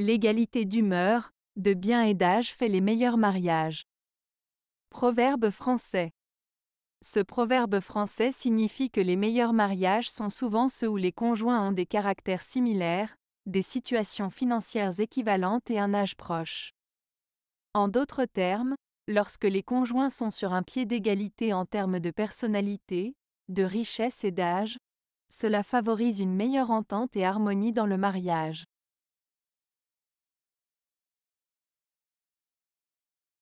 L'égalité d'humeur, de bien et d'âge fait les meilleurs mariages. Proverbe français. Ce proverbe français signifie que les meilleurs mariages sont souvent ceux où les conjoints ont des caractères similaires, des situations financières équivalentes et un âge proche. En d'autres termes, lorsque les conjoints sont sur un pied d'égalité en termes de personnalité, de richesse et d'âge, cela favorise une meilleure entente et harmonie dans le mariage.